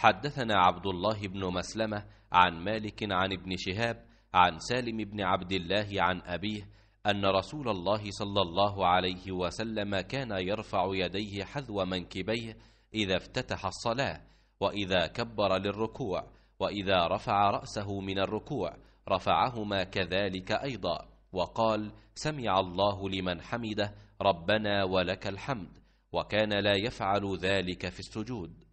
حدثنا عبد الله بن مسلمة عن مالك عن ابن شهاب عن سالم بن عبد الله عن أبيه أن رسول الله صلى الله عليه وسلم كان يرفع يديه حذو منكبيه إذا افتتح الصلاة وإذا كبر للركوع وإذا رفع رأسه من الركوع رفعهما كذلك أيضا وقال سمع الله لمن حمده ربنا ولك الحمد وكان لا يفعل ذلك في السجود